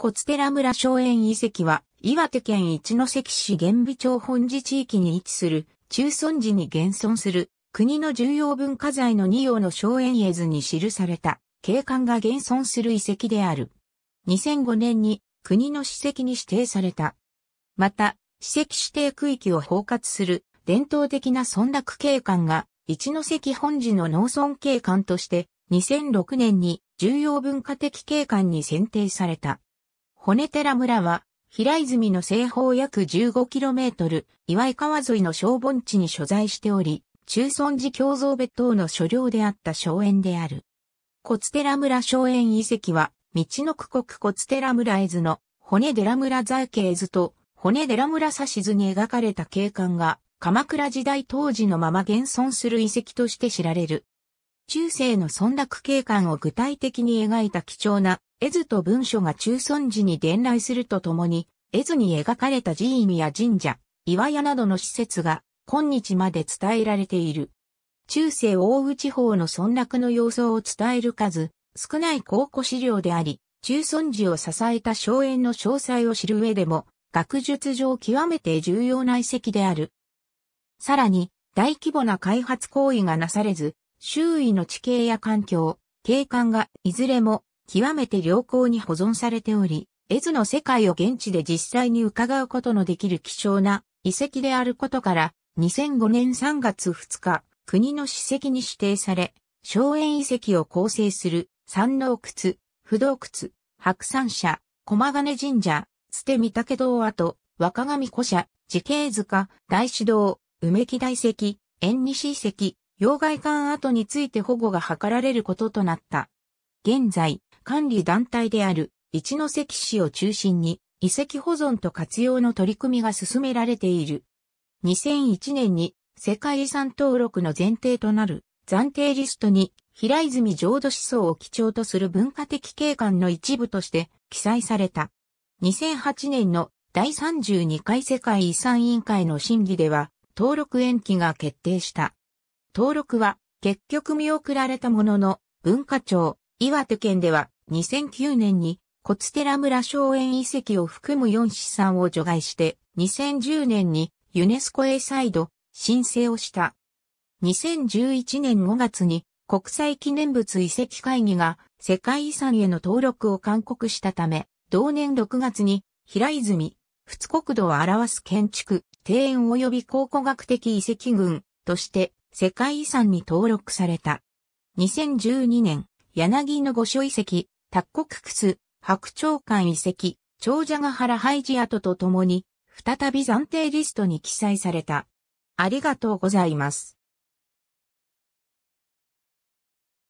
小津寺村荘園遺跡は、岩手県一関市玄美町本寺地域に位置する、中村寺に現存する、国の重要文化財の二葉の荘園絵図に記された、景観が現存する遺跡である。2005年に、国の史跡に指定された。また、史跡指定区域を包括する、伝統的な村落景観が、一関本寺の農村景観として、2006年に重要文化的景観に選定された。骨寺村は、平泉の西方約 15km、岩井川沿いの小盆地に所在しており、中尊寺共造別等の所領であった荘園である。骨寺村荘園遺跡は、道の区国骨寺村絵図の、骨寺村在形図と、骨寺村指図に描かれた景観が、鎌倉時代当時のまま現存する遺跡として知られる。中世の村落景観を具体的に描いた貴重な絵図と文書が中尊寺に伝来するとともに、絵図に描かれた寺院や神社、岩屋などの施設が今日まで伝えられている。中世大宇地方の村落の様相を伝える数、少ない考古資料であり、中尊寺を支えた荘園の詳細を知る上でも、学術上極めて重要な遺跡である。さらに、大規模な開発行為がなされず、周囲の地形や環境、景観がいずれも極めて良好に保存されており、絵図の世界を現地で実際に伺うことのできる貴重な遺跡であることから、2005年3月2日、国の史跡に指定され、荘園遺跡を構成する山王窟、不動窟、白山社、駒金神社、捨て御嶽堂跡、若神古社、時系塚、大師堂、梅木大石、縁西遺跡、洋外館跡について保護が図られることとなった。現在、管理団体である一関市を中心に遺跡保存と活用の取り組みが進められている。2001年に世界遺産登録の前提となる暫定リストに平泉浄土思想を基調とする文化的景観の一部として記載された。2008年の第32回世界遺産委員会の審議では登録延期が決定した。登録は結局見送られたものの文化庁、岩手県では2009年にコツテラ村荘園遺跡を含む4資産を除外して、2010年にユネスコへ再度申請をした。2011年5月に国際記念物遺跡会議が世界遺産への登録を勧告したため、同年6月に平泉、仏国土を表す建築、庭園及び考古学的遺跡群として世界遺産に登録された。2012年、柳の御所遺跡、タッコククス、白鳥館遺跡、長者ヶ原ハイジ跡とともに、再び暫定リストに記載された。ありがとうございます。